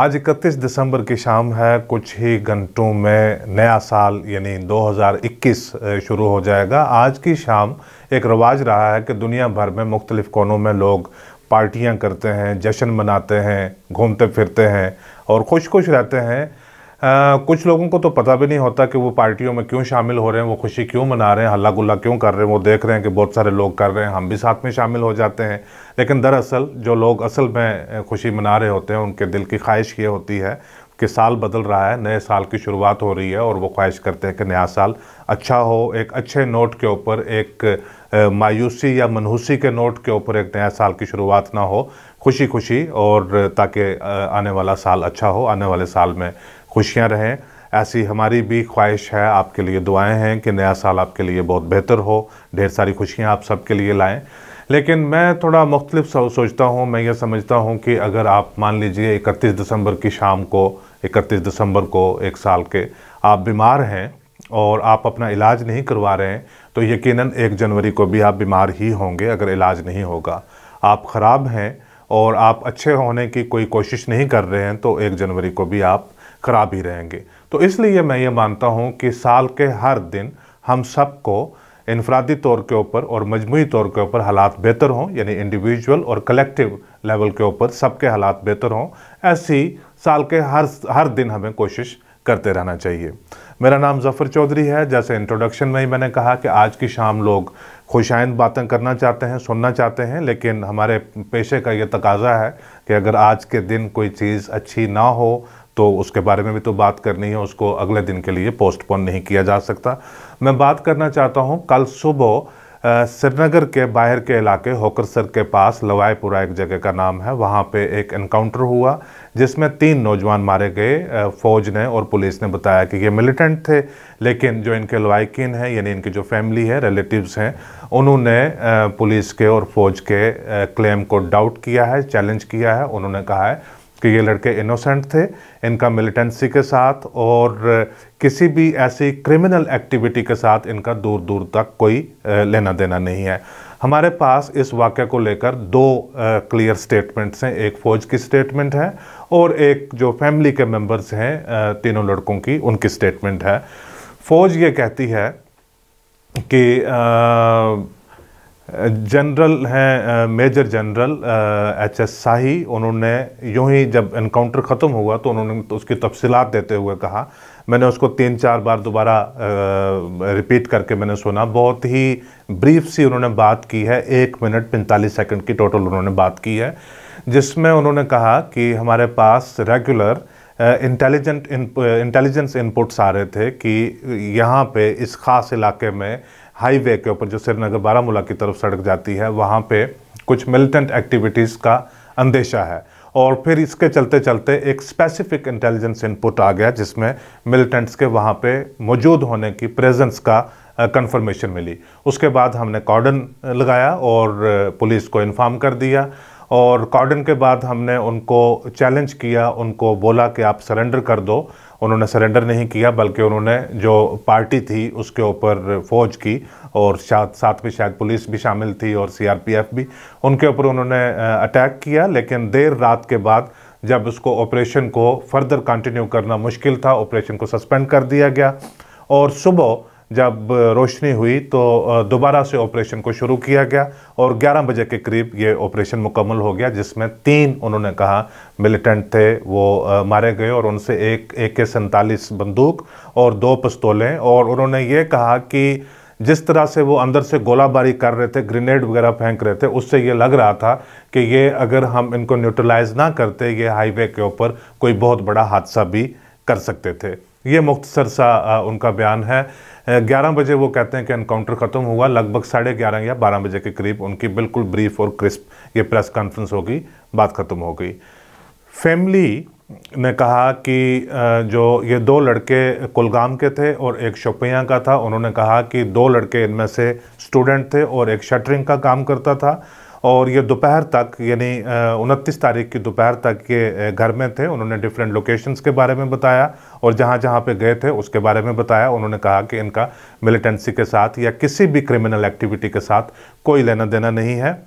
आज 31 दिसंबर की शाम है कुछ ही घंटों में नया साल यानी 2021 शुरू हो जाएगा आज की शाम एक रवाज रहा है कि दुनिया भर में मुख्तलिफ़ कोनों में लोग पार्टियां करते हैं जश्न मनाते हैं घूमते फिरते हैं और खुश खुश रहते हैं आ, कुछ लोगों को तो पता भी नहीं होता कि वो पार्टियों में क्यों शामिल हो रहे हैं वो खुशी क्यों मना रहे हैं हल्ला गुल्ला क्यों कर रहे हैं वो देख रहे हैं कि बहुत सारे लोग कर रहे हैं हम भी साथ में शामिल हो जाते हैं लेकिन दरअसल जो लोग असल में खुशी मना रहे होते हैं उनके दिल की ख्वाहिश ये होती है कि साल बदल रहा है नए साल की शुरुआत हो रही है और वो ख्वाहिश करते हैं कि नया साल अच्छा हो एक अच्छे नोट के ऊपर एक मायूसी या मनहूसी के नोट के ऊपर एक नया साल की शुरुआत ना हो खुशी खुशी और ताकि आने वाला साल अच्छा हो आने वाले साल में खुशियाँ रहें ऐसी हमारी भी ख्वाहिश है आपके लिए दुआएं हैं कि नया साल आपके लिए बहुत बेहतर हो ढेर सारी खुशियाँ आप सबके लिए लाएं लेकिन मैं थोड़ा मुख्तलिफ सोचता हूँ मैं ये समझता हूँ कि अगर आप मान लीजिए इकतीस दिसंबर की शाम को इकतीस दिसंबर को एक साल के आप बीमार हैं और आप अपना इलाज नहीं करवा रहे हैं तो यकीन एक जनवरी को भी आप बीमार ही होंगे अगर इलाज नहीं होगा आप ख़राब हैं और आप अच्छे होने की कोई कोशिश नहीं कर रहे हैं तो एक जनवरी को भी आप करा भी रहेंगे तो इसलिए मैं ये मानता हूँ कि साल के हर दिन हम सबको इनफरादी तौर के ऊपर और मजमू तौर के ऊपर हालात बेहतर हों यानी इंडिविजुअल और कलेक्टिव लेवल के ऊपर सबके हालात बेहतर हों ऐसी साल के हर हर दिन हमें कोशिश करते रहना चाहिए मेरा नाम जफ़र चौधरी है जैसे इंट्रोडक्शन में ही मैंने कहा कि आज की शाम लोग खुशाइंद बातें करना चाहते हैं सुनना चाहते हैं लेकिन हमारे पेशे का ये तकाजा है कि अगर आज के दिन कोई चीज़ अच्छी ना हो तो उसके बारे में भी तो बात करनी है उसको अगले दिन के लिए पोस्टपोन नहीं किया जा सकता मैं बात करना चाहता हूँ कल सुबह श्रीनगर के बाहर के इलाके होकरसर के पास लवाईपुरा एक जगह का नाम है वहाँ पे एक एनकाउंटर हुआ जिसमें तीन नौजवान मारे गए फौज ने और पुलिस ने बताया कि ये मिलिटेंट थे लेकिन जो इनके लवाइकिन हैं यानी इनकी जो फैमिली है रिलेटिव्स हैं उन्होंने पुलिस के और फौज के क्लेम को डाउट किया है चैलेंज किया है उन्होंने कहा है कि ये लड़के इनोसेंट थे इनका मिलिटेंसी के साथ और किसी भी ऐसी क्रिमिनल एक्टिविटी के साथ इनका दूर दूर तक कोई लेना देना नहीं है हमारे पास इस वाक्य को लेकर दो क्लियर स्टेटमेंट्स हैं एक फ़ौज की स्टेटमेंट है और एक जो फैमिली के मेंबर्स हैं तीनों लड़कों की उनकी स्टेटमेंट है फ़ौज ये कहती है कि आ, जनरल हैं major general H S Shahi उन्होंने यूँ ही जब इनकाउंटर ख़त्म हुआ तो उन्होंने तो उसकी तफसीत देते हुए कहा मैंने उसको तीन चार बार दोबारा रिपीट करके मैंने सुना बहुत ही ब्रीफ सी उन्होंने बात की है एक मिनट पैंतालीस सेकंड की टोटल उन्होंने बात की है जिसमें उन्होंने कहा कि हमारे पास रेगुलर इंटेलिजेंट इंटेलिजेंस इनपुट्स आ रहे थे कि यहाँ पे इस ख़ास इलाके में हाईवे के ऊपर जो श्रीनगर बारामूला की तरफ सड़क जाती है वहाँ पे कुछ मिलिटेंट एक्टिविटीज़ का अंदेशा है और फिर इसके चलते चलते एक स्पेसिफिक इंटेलिजेंस इनपुट आ गया जिसमें मिलिटेंट्स के वहाँ पे मौजूद होने की प्रेजेंस का कंफर्मेशन मिली उसके बाद हमने कॉर्डन लगाया और पुलिस को इन्फॉर्म कर दिया और कॉर्डन के बाद हमने उनको चैलेंज किया उनको बोला कि आप सरेंडर कर दो उन्होंने सरेंडर नहीं किया बल्कि उन्होंने जो पार्टी थी उसके ऊपर फौज की और साथ साथ में शायद पुलिस भी शामिल थी और सीआरपीएफ भी उनके ऊपर उन्होंने अटैक किया लेकिन देर रात के बाद जब उसको ऑपरेशन को फर्दर कंटिन्यू करना मुश्किल था ऑपरेशन को सस्पेंड कर दिया गया और सुबह जब रोशनी हुई तो दोबारा से ऑपरेशन को शुरू किया गया और 11 बजे के करीब ये ऑपरेशन मुकम्मल हो गया जिसमें तीन उन्होंने कहा मिलिटेंट थे वो मारे गए और उनसे एक ए के सैंतालीस बंदूक और दो पिस्तौलें और उन्होंने ये कहा कि जिस तरह से वो अंदर से गोलाबारी कर रहे थे ग्रेनेड वगैरह फेंक रहे थे उससे ये लग रहा था कि ये अगर हम इनको न्यूट्रलाइज ना करते ये हाईवे के ऊपर कोई बहुत बड़ा हादसा भी कर सकते थे ये मुख्तसर सा उनका बयान है ग्यारह बजे वो कहते हैं कि इनकाउंटर ख़त्म हुआ लगभग साढ़े ग्यारह या बारह बजे के करीब उनकी बिल्कुल ब्रीफ और क्रिस्प ये प्रेस कॉन्फ्रेंस होगी बात ख़त्म हो गई फैमिली ने कहा कि जो ये दो लड़के कुलगाम के थे और एक शोपियाँ का था उन्होंने कहा कि दो लड़के इनमें से स्टूडेंट थे और एक शटरिंग का काम करता था और ये दोपहर तक यानी उनतीस तारीख की दोपहर तक ये घर में थे उन्होंने डिफरेंट लोकेशंस के बारे में बताया और जहाँ जहाँ पे गए थे उसके बारे में बताया उन्होंने कहा कि इनका मिलिटेंसी के साथ या किसी भी क्रिमिनल एक्टिविटी के साथ कोई लेना देना नहीं है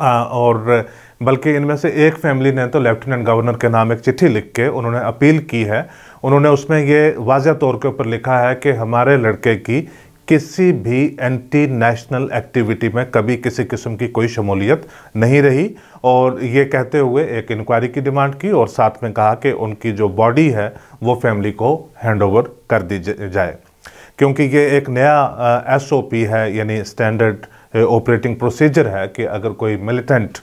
आ, और बल्कि इनमें से एक फैमिली ने तो लेफ्टिनेंट गवर्नर के नाम एक चिट्ठी लिख के उन्होंने अपील की है उन्होंने उसमें ये वाजह तौर के ऊपर लिखा है कि हमारे लड़के की किसी भी एंटी नेशनल एक्टिविटी में कभी किसी किस्म की कोई शमूलियत नहीं रही और ये कहते हुए एक इंक्वायरी की डिमांड की और साथ में कहा कि उनकी जो बॉडी है वो फैमिली को हैंड ओवर कर दी जाए क्योंकि ये एक नया एस ओ पी है यानी स्टैंडर्ड ऑपरेटिंग प्रोसीजर है कि अगर कोई मिलिटेंट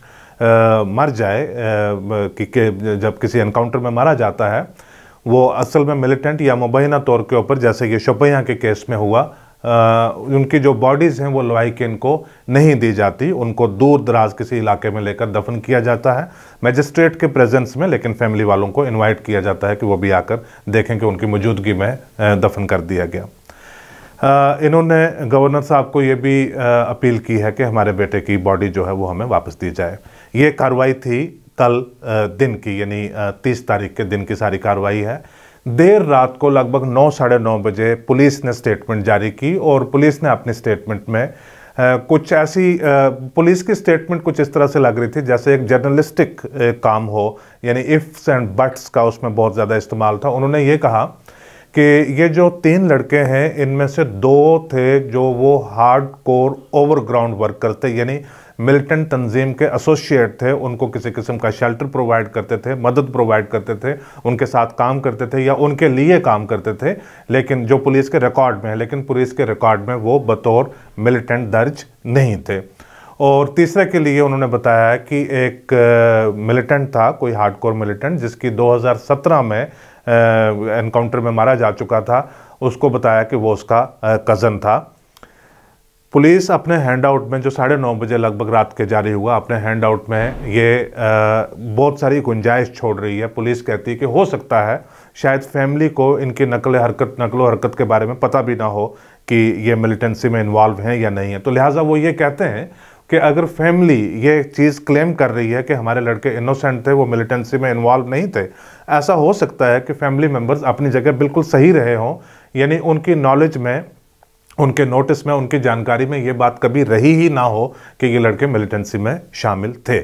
मर जाए कि, जब किसी एनकाउंटर में मारा जाता है वो असल में मिलिटेंट या मुबैना तौर के ऊपर जैसे कि शोपिया के केस में हुआ उनकी जो बॉडीज़ हैं वो लवाइकिन को नहीं दी जाती उनको दूर दराज किसी इलाके में लेकर दफन किया जाता है मजिस्ट्रेट के प्रेजेंस में लेकिन फैमिली वालों को इनवाइट किया जाता है कि वो भी आकर देखें कि उनकी मौजूदगी में दफन कर दिया गया इन्होंने गवर्नर साहब को ये भी अपील की है कि हमारे बेटे की बॉडी जो है वो हमें वापस दी जाए ये कार्रवाई थी कल दिन की यानी तीस तारीख के दिन की सारी कार्रवाई है देर रात को लगभग नौ साढ़े नौ बजे पुलिस ने स्टेटमेंट जारी की और पुलिस ने अपने स्टेटमेंट में कुछ ऐसी पुलिस की स्टेटमेंट कुछ इस तरह से लग रही थी जैसे एक जर्नलिस्टिक काम हो यानी इफ़्स एंड बट्स का उसमें बहुत ज़्यादा इस्तेमाल था उन्होंने ये कहा कि ये जो तीन लड़के हैं इनमें से दो थे जो वो हार्ड कोर ओवरग्राउंड वर्कर्स थे यानी मिलिटेंट तंजीम के एसोसिएट थे उनको किसी किस्म का शेल्टर प्रोवाइड करते थे मदद प्रोवाइड करते थे उनके साथ काम करते थे या उनके लिए काम करते थे लेकिन जो पुलिस के रिकॉर्ड में है लेकिन पुलिस के रिकॉर्ड में वो बतौर मिलिटेंट दर्ज नहीं थे और तीसरे के लिए उन्होंने बताया कि एक मिलिटेंट था कोई हार्डकोर मिलिटेंट जिसकी 2017 में एनकाउंटर में मारा जा चुका था उसको बताया कि वो उसका कज़न था पुलिस अपने हैंड आउट में जो साढ़े नौ बजे लगभग रात के जारी हुआ अपने हैंड आउट में ये आ, बहुत सारी गुंजाइश छोड़ रही है पुलिस कहती है कि हो सकता है शायद फैमिली को इनकी नकल हरकत नकलो हरकत के बारे में पता भी ना हो कि ये मिलिटेंसी में इन्वॉल्व हैं या नहीं है तो लिहाजा वो ये कहते हैं कि अगर फैमिली ये चीज़ क्लेम कर रही है कि हमारे लड़के इनोसेंट थे वो मिलिटेंसी में इन्वॉल्व नहीं थे ऐसा हो सकता है कि फैमिली मेम्बर्स अपनी जगह बिल्कुल सही रहे हों यानी उनकी नॉलेज में उनके नोटिस में उनकी जानकारी में ये बात कभी रही ही ना हो कि ये लड़के मिलिटेंसी में शामिल थे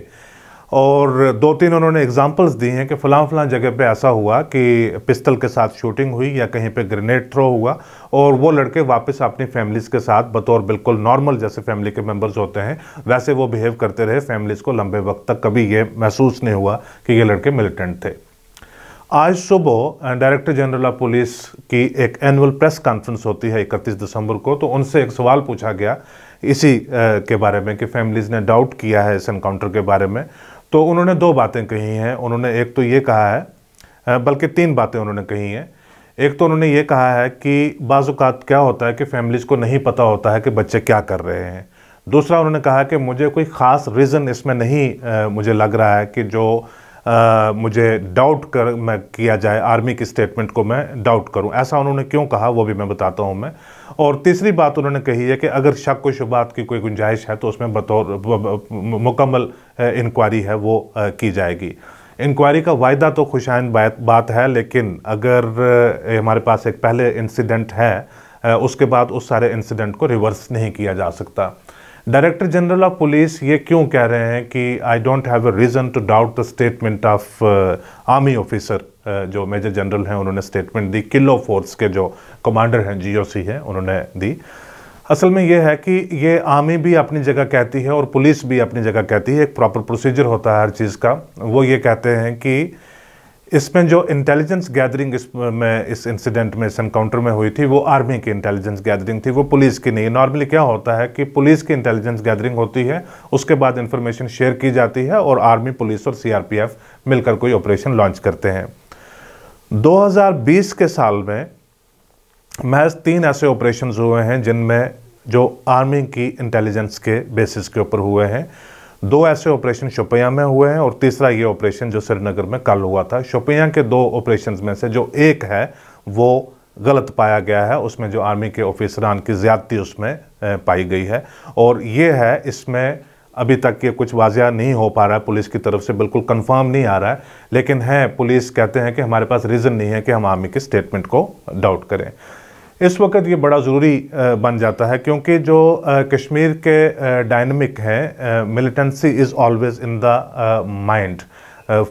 और दो तीन उन्होंने एग्जांपल्स दी हैं कि फ़लाँ फ़लाँ जगह पे ऐसा हुआ कि पिस्तल के साथ शूटिंग हुई या कहीं पे ग्रेनेड थ्रो हुआ और वो लड़के वापस अपनी फैमिलीज़ के साथ बतौर बिल्कुल नॉर्मल जैसे फैमिली के मेंबर्स होते हैं वैसे वो बिहेव करते रहे फैमिलीज़ को लंबे वक्त तक कभी ये महसूस नहीं हुआ कि ये लड़के मिलिटेंट थे आज सुबह डायरेक्टर जनरल ऑफ पुलिस की एक एनुअल प्रेस कॉन्फ्रेंस होती है इकतीस दिसंबर को तो उनसे एक सवाल पूछा गया इसी के बारे में कि फैमिलीज़ ने डाउट किया है इस इनकाउंटर के बारे में तो उन्होंने दो बातें कही हैं उन्होंने एक तो ये कहा है बल्कि तीन बातें उन्होंने कही हैं एक तो उन्होंने ये कहा है कि बाज़ात क्या होता है कि फैमिलीज़ को नहीं पता होता है कि बच्चे क्या कर रहे हैं दूसरा उन्होंने कहा कि मुझे कोई ख़ास रीज़न इसमें नहीं मुझे लग रहा है कि जो आ, मुझे डाउट कर मैं किया जाए आर्मी की स्टेटमेंट को मैं डाउट करूं ऐसा उन्होंने क्यों कहा वो भी मैं बताता हूं मैं और तीसरी बात उन्होंने कही है कि अगर शक व शुबात की कोई गुंजाइश है तो उसमें बतौर मुकम्मल इंक्वायरी है वो की जाएगी इंक्वायरी का वायदा तो खुशाइन बात है लेकिन अगर हमारे पास एक पहले इंसिडेंट है उसके बाद उस सारे इंसिडेंट को रिवर्स नहीं किया जा सकता डायरेक्टर जनरल ऑफ पुलिस ये क्यों कह रहे हैं कि I don't have a reason to doubt the statement of army officer जो मेजर जनरल हैं उन्होंने स्टेटमेंट दी किलो फोर्स के जो कमांडर हैं जीओसी हैं उन्होंने दी असल में यह है कि ये आर्मी भी अपनी जगह कहती है और पुलिस भी अपनी जगह कहती है एक प्रॉपर प्रोसीजर होता है हर चीज़ का वो ये कहते हैं कि इसमें जो इंटेलिजेंस गैदरिंग इस में इस इंसिडेंट में इस एनकाउंटर में हुई थी वो आर्मी की इंटेलिजेंस गैदरिंग थी वो पुलिस की नहीं नॉर्मली क्या होता है कि पुलिस की इंटेलिजेंस गैदरिंग होती है उसके बाद इन्फॉर्मेशन शेयर की जाती है और आर्मी पुलिस और सी मिलकर कोई ऑपरेशन लॉन्च करते हैं दो के साल में महज तीन ऐसे ऑपरेशन हुए हैं जिनमें जो आर्मी की इंटेलिजेंस के बेसिस के ऊपर हुए हैं दो ऐसे ऑपरेशन शोपियाँ में हुए हैं और तीसरा ये ऑपरेशन जो श्रीनगर में कल हुआ था शोपियाँ के दो ऑपरेशन में से जो एक है वो गलत पाया गया है उसमें जो आर्मी के ऑफिसरान की ज़्यादती उसमें पाई गई है और ये है इसमें अभी तक ये कुछ वाजिया नहीं हो पा रहा है पुलिस की तरफ से बिल्कुल कंफर्म नहीं आ रहा है लेकिन है पुलिस कहते हैं कि हमारे पास रीज़न नहीं है कि हम आर्मी के स्टेटमेंट को डाउट करें इस वक्त ये बड़ा ज़रूरी बन जाता है क्योंकि जो कश्मीर के डायनमिक हैं militancy is always in the mind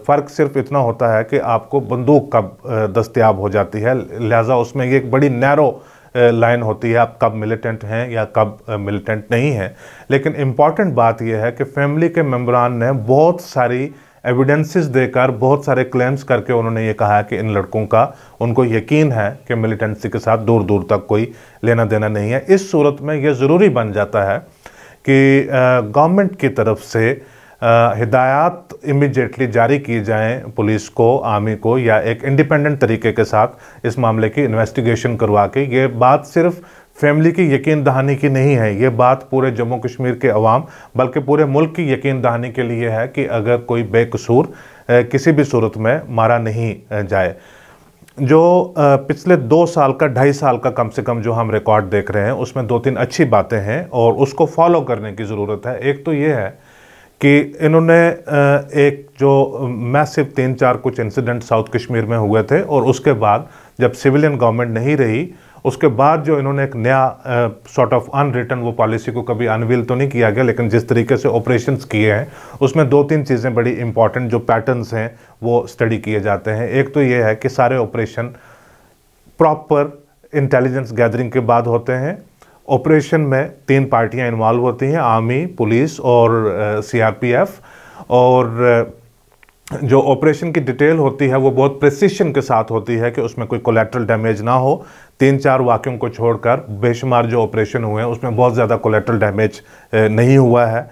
फ़र्क सिर्फ इतना होता है कि आपको बंदूक कब दस्तियाब हो जाती है लिहाजा उसमें ये एक बड़ी नैरो लाइन होती है आप कब मिलिटेंट हैं या कब मिलिटेंट नहीं हैं लेकिन इम्पॉर्टेंट बात यह है कि फैमिली के मेम्बरान ने बहुत सारी एविडेंसेस देकर बहुत सारे क्लेम्स करके उन्होंने ये कहा कि इन लड़कों का उनको यकीन है कि मिलिटेंसी के साथ दूर दूर तक कोई लेना देना नहीं है इस सूरत में यह ज़रूरी बन जाता है कि गवर्नमेंट की तरफ से हिदायत इमिजिएटली जारी की जाएं पुलिस को आर्मी को या एक इंडिपेंडेंट तरीके के साथ इस मामले की इन्वेस्टिगेशन करवा के ये बात सिर्फ फैमिली की यकीन दहानी की नहीं है ये बात पूरे जम्मू कश्मीर के अवाम बल्कि पूरे मुल्क की यकीन दहानी के लिए है कि अगर कोई बेकसूर किसी भी सूरत में मारा नहीं जाए जो पिछले दो साल का ढाई साल का कम से कम जो हम रिकॉर्ड देख रहे हैं उसमें दो तीन अच्छी बातें हैं और उसको फॉलो करने की ज़रूरत है एक तो ये है कि इन्होंने एक जो मैसिव तीन चार कुछ इंसिडेंट साउथ कश्मीर में हुए थे और उसके बाद जब सिविलियन गवर्नमेंट नहीं रही उसके बाद जो इन्होंने एक नया सॉर्ट ऑफ अनरिटर्न वो पॉलिसी को कभी अनवील तो नहीं किया गया लेकिन जिस तरीके से ऑपरेशन किए हैं उसमें दो तीन चीज़ें बड़ी इंपॉर्टेंट जो पैटर्नस हैं वो स्टडी किए जाते हैं एक तो ये है कि सारे ऑपरेशन प्रॉपर इंटेलिजेंस गैदरिंग के बाद होते हैं ऑपरेशन में तीन पार्टियां इन्वॉल्व होती हैं आर्मी पुलिस और सीआरपीएफ और जो ऑपरेशन की डिटेल होती है वो बहुत प्रसिशन के साथ होती है कि उसमें कोई कोलेट्रल डैमेज ना हो तीन चार वाक्यों को छोड़कर बेशुमार जो ऑपरेशन हुए हैं उसमें बहुत ज़्यादा कोलेट्रल डैमेज नहीं हुआ है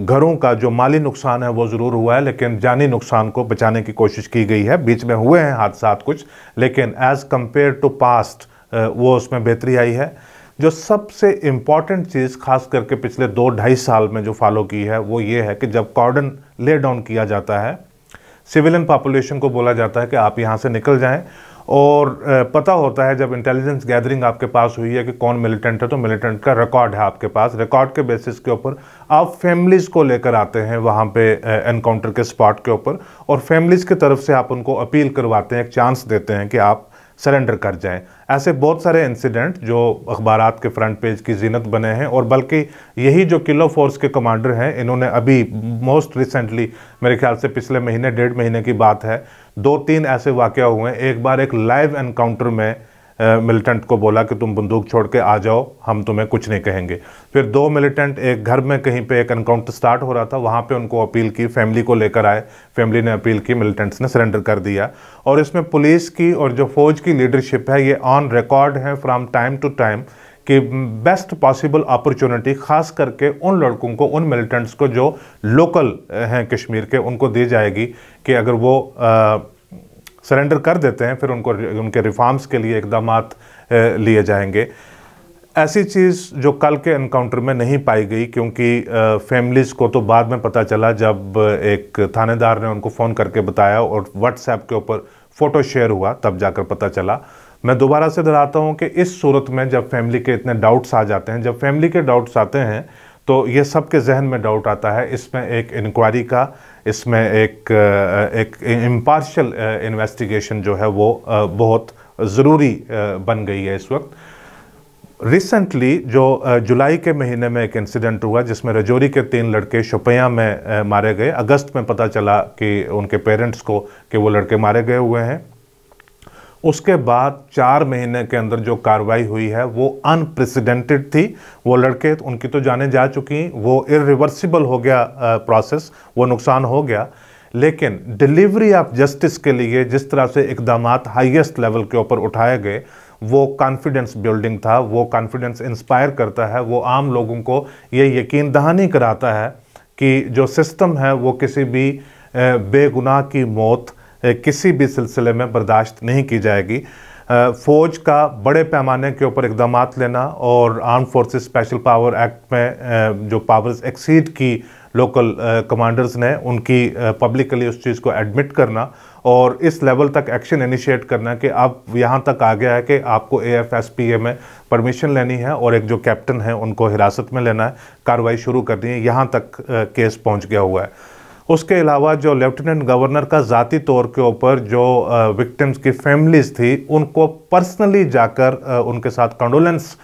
घरों का जो माली नुकसान है वो ज़रूर हुआ है लेकिन जानी नुकसान को बचाने की कोशिश की गई है बीच में हुए हैं हादसा कुछ लेकिन एज़ कम्पेयर टू पास्ट वो उसमें बेहतरी आई है जो सबसे इम्पॉर्टेंट चीज़ खास करके पिछले दो ढाई साल में जो फॉलो की है वो ये है कि जब कॉर्डन ले डाउन किया जाता है सिविलियन पॉपुलेशन को बोला जाता है कि आप यहाँ से निकल जाएँ और पता होता है जब इंटेलिजेंस गैदरिंग आपके पास हुई है कि कौन मिलिटेंट है तो मिलिटेंट का रिकॉर्ड है आपके पास रिकॉर्ड के बेसिस के ऊपर आप फैमिलीज़ को लेकर आते हैं वहाँ पे एनकाउंटर के स्पॉट के ऊपर और फैमिलीज़ की तरफ से आप उनको अपील करवाते हैं एक चांस देते हैं कि आप सरेंडर कर जाएं ऐसे बहुत सारे इंसिडेंट जो अखबार के फ्रंट पेज की जीनत बने हैं और बल्कि यही जो किलो फोर्स के कमांडर हैं इन्होंने अभी मोस्ट रिसेंटली मेरे ख्याल से पिछले महीने डेढ़ महीने की बात है दो तीन ऐसे वाक़ हुए हैं एक बार एक लाइव एनकाउंटर में मिलिटेंट को बोला कि तुम बंदूक छोड़ के आ जाओ हम तुम्हें कुछ नहीं कहेंगे फिर दो मिलिटेंट एक घर में कहीं पे एक इनकाउंटर स्टार्ट हो रहा था वहाँ पे उनको अपील की फैमिली को लेकर आए फैमिली ने अपील की मिलिटेंट्स ने सरेंडर कर दिया और इसमें पुलिस की और जो फौज की लीडरशिप है ये ऑन रिकॉर्ड है फ्राम टाइम टू टाइम कि बेस्ट पॉसिबल अपॉर्चुनिटी खास करके उन लड़कों को उन मिलिटेंट्स को जो लोकल हैं कश्मीर के उनको दी जाएगी कि अगर वो आ, सरेंडर कर देते हैं फिर उनको उनके रिफॉर्म्स के लिए इकदाम लिए जाएंगे ऐसी चीज़ जो कल के इनकाउंटर में नहीं पाई गई क्योंकि फैमिलीज़ को तो बाद में पता चला जब एक थानेदार ने उनको फ़ोन करके बताया और व्हाट्सएप के ऊपर फ़ोटो शेयर हुआ तब जाकर पता चला मैं दोबारा से दोहराता हूँ कि इस सूरत में जब फैमिली के इतने डाउट्स आ जाते हैं जब फैमिली के डाउट्स आते हैं तो ये सब के जहन में डाउट आता है इसमें एक इंक्वायरी का इसमें एक एक इम्पार्शल इन्वेस्टिगेशन जो है वो बहुत ज़रूरी बन गई है इस वक्त रिसेंटली जो जुलाई के महीने में एक इंसिडेंट हुआ जिसमें रजौरी के तीन लड़के शुपया में मारे गए अगस्त में पता चला कि उनके पेरेंट्स को कि वो लड़के मारे गए हुए हैं उसके बाद चार महीने के अंदर जो कार्रवाई हुई है वो अनप्रेसिडेंटेड थी वो लड़के उनकी तो जाने जा चुकी वो इरिवर्सिबल हो गया प्रोसेस वो नुकसान हो गया लेकिन डिलीवरी ऑफ जस्टिस के लिए जिस तरह से इकदाम हाईएस्ट लेवल के ऊपर उठाए गए वो कॉन्फिडेंस बिल्डिंग था वो कॉन्फिडेंस इंस्पायर करता है वो आम लोगों को ये यकीन दहानी कराता है कि जो सिस्टम है वो किसी भी बेगुनाह की मौत किसी भी सिलसिले में बर्दाश्त नहीं की जाएगी फ़ौज का बड़े पैमाने के ऊपर इकदाम लेना और arm forces special power act में जो पावर्स एक्सीड की लोकल कमांडर्स ने उनकी पब्लिकली उस चीज़ को एडमिट करना और इस लेवल तक एक्शन इनिशिएट करना कि अब यहाँ तक आ गया है कि आपको A F S P A में परमिशन लेनी है और एक जो कैप्टन है उनको हिरासत में लेना है कार्रवाई शुरू करनी है यहाँ तक केस पहुँच गया हुआ है उसके अलावा जो लेफ्टिनेंट गवर्नर का ज़ाती तौर के ऊपर जो विक्टिम्स की फैमिलीज़ थी उनको पर्सनली जाकर उनके साथ कंडोलेंस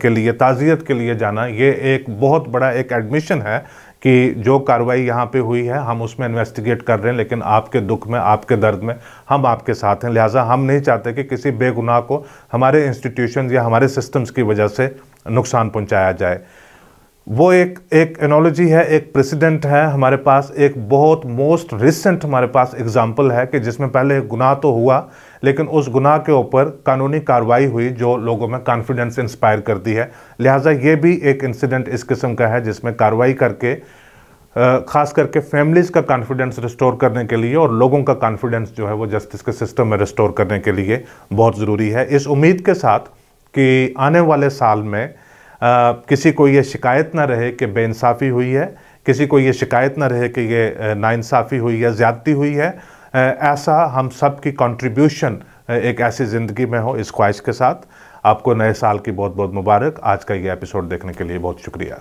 के लिए ताज़ियत के लिए जाना ये एक बहुत बड़ा एक एडमिशन है कि जो कार्रवाई यहाँ पे हुई है हम उसमें इन्वेस्टिगेट कर रहे हैं लेकिन आपके दुख में आपके दर्द में हम आपके साथ हैं लिहाजा हम नहीं चाहते कि किसी बेगुनाह को हमारे इंस्टीट्यूशन या हमारे सिस्टम्स की वजह से नुकसान पहुँचाया जाए वो एक एक एनोलॉजी है एक प्रेसिडेंट है हमारे पास एक बहुत मोस्ट रिसेंट हमारे पास एग्जाम्पल है कि जिसमें पहले गुनाह तो हुआ लेकिन उस गुनाह के ऊपर कानूनी कार्रवाई हुई जो लोगों में कॉन्फिडेंस इंस्पायर करती है लिहाजा ये भी एक इंसिडेंट इस किस्म का है जिसमें कार्रवाई करके ख़ास करके फैमिलीज़ का कॉन्फिडेंस रिस्टोर करने के लिए और लोगों का कॉन्फिडेंस जो है वो जस्टिस के सिस्टम में रिस्टोर करने के लिए बहुत ज़रूरी है इस उम्मीद के साथ कि आने वाले साल में किसी को ये शिकायत ना रहे कि बेानसाफ़ी हुई है किसी को ये शिकायत ना रहे कि ये नाइंसाफ़ी हुई है ज़्यादती हुई है ऐसा हम सब की कंट्रीब्यूशन एक ऐसी ज़िंदगी में हो इस ख्वाहिश के साथ आपको नए साल की बहुत बहुत मुबारक आज का ये एपिसोड देखने के लिए बहुत शुक्रिया